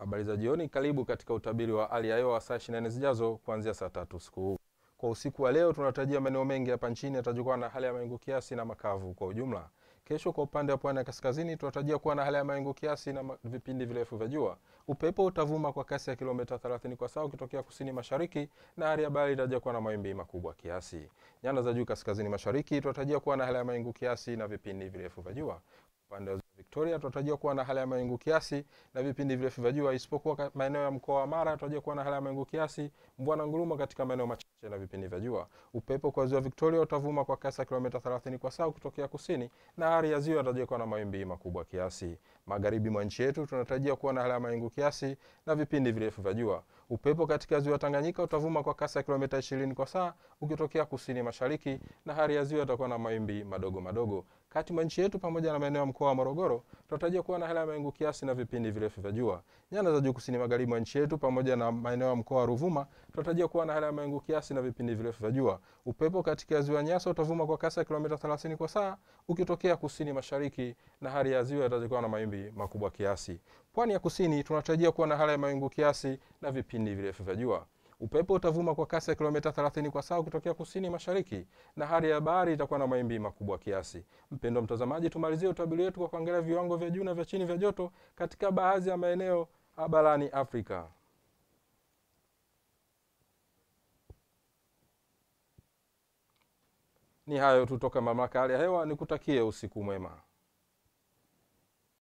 Habari za jioni, karibu katika utabiri wa hali ya hewa saa 24 zijazo kuanzia saa tatu usiku Kwa usiku wa leo, tunatarajia maeneo mengi hapa nchini yatajikuwa na hali ya mawingu kiasi na makavu kwa ujumla. Kesho kwa upande wa pwani ya kaskazini tunatarajia kuwa na hali ya mawingu kiasi na vipindi virefu vya jua. Upepo utavuma kwa kasi ya kilomita 30 kwa saa ukitokea kusini mashariki, na hali ya bahari itarajia kuwa na mawimbi makubwa kiasi. Nyanda za juu kaskazini mashariki tunatarajia kuwa na hali ya mawingu kiasi na vipindi virefu vya jua. Upande wa Victoria tunatarajia kuwa na hali ya mawingu kiasi na vipindi virefu vya jua, isipokuwa maeneo ya mkoa wa Mara tunatarajia kuwa na hali ya mawingu kiasi, mvua na nguruma katika maeneo machache na vipindi vya jua. Upepo kwa ziwa Victoria utavuma kwa kasi ya kilomita 30 kwa saa kutokea kusini, na hali ya ziwa inatarajia kuwa na mawimbi makubwa kiasi. Magharibi mwa nchi yetu tunatarajia kuwa na hali ya mawingu kiasi na vipindi virefu vya jua. Upepo katika ziwa Tanganyika utavuma kwa kasi ya kilomita 20 kwa saa ukitokea kusini mashariki, na hali ya ziwa itakuwa na mawimbi madogo madogo. Kati mwa nchi yetu pamoja na maeneo ya mkoa wa Morogoro tunatarajia kuwa na hali ya mawingu kiasi na vipindi virefu vya jua. Nyanda za juu kusini magharibi mwa nchi yetu pamoja na maeneo ya mkoa wa Ruvuma tunatarajia kuwa na hali ya mawingu kiasi na vipindi virefu vya jua. Upepo katika ziwa Nyasa utavuma kwa kasi ya kilomita 30 kwa saa ukitokea kusini mashariki, na hali ya ziwa itakuwa na mawimbi makubwa kiasi. Pwani ya kusini tunatarajia kuwa na hali ya mawingu kiasi na vipindi vipindi virefu vya jua. Upepo utavuma kwa kasi ya kilomita 30 kwa saa kutokea kusini mashariki na hali ya bahari itakuwa na mawimbi makubwa kiasi. Mpendwa mtazamaji, tumalizie utabiri wetu kwa kuangalia viwango vya juu na vya chini vya joto katika baadhi ya maeneo barani Afrika. Ni hayo tu toka mamlaka hali ya hewa, nikutakie usiku mwema.